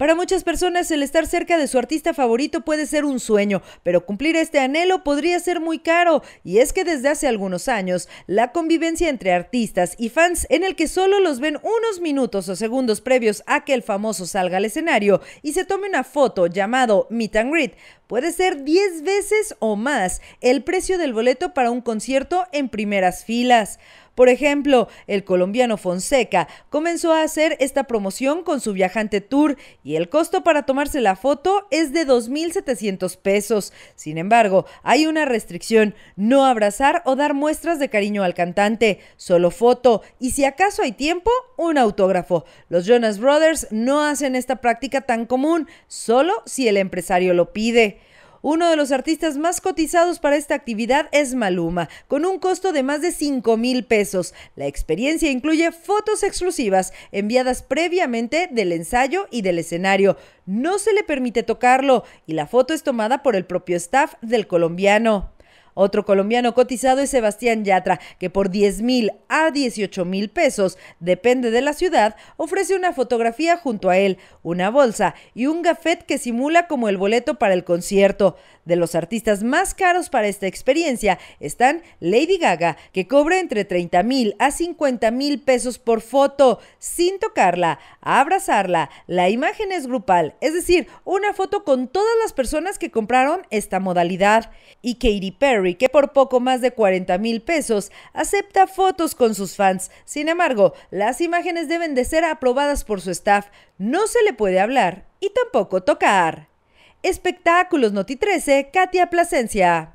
Para muchas personas el estar cerca de su artista favorito puede ser un sueño, pero cumplir este anhelo podría ser muy caro, y es que desde hace algunos años la convivencia entre artistas y fans en el que solo los ven unos minutos o segundos previos a que el famoso salga al escenario y se tome una foto llamado meet and greet puede ser 10 veces o más el precio del boleto para un concierto en primeras filas. Por ejemplo, el colombiano Fonseca comenzó a hacer esta promoción con su viajante tour y el costo para tomarse la foto es de 2.700 pesos. Sin embargo, hay una restricción, no abrazar o dar muestras de cariño al cantante, solo foto y si acaso hay tiempo, un autógrafo. Los Jonas Brothers no hacen esta práctica tan común, solo si el empresario lo pide. Uno de los artistas más cotizados para esta actividad es Maluma, con un costo de más de 5 mil pesos. La experiencia incluye fotos exclusivas enviadas previamente del ensayo y del escenario. No se le permite tocarlo y la foto es tomada por el propio staff del colombiano. Otro colombiano cotizado es Sebastián Yatra, que por 10 mil a 18 mil pesos, depende de la ciudad, ofrece una fotografía junto a él, una bolsa y un gafet que simula como el boleto para el concierto. De los artistas más caros para esta experiencia están Lady Gaga, que cobra entre 30 mil a 50 mil pesos por foto, sin tocarla, abrazarla. La imagen es grupal, es decir, una foto con todas las personas que compraron esta modalidad. Y Katy Perry que por poco más de 40 mil pesos acepta fotos con sus fans. Sin embargo, las imágenes deben de ser aprobadas por su staff. No se le puede hablar y tampoco tocar. Espectáculos Noti 13, Katia Plasencia.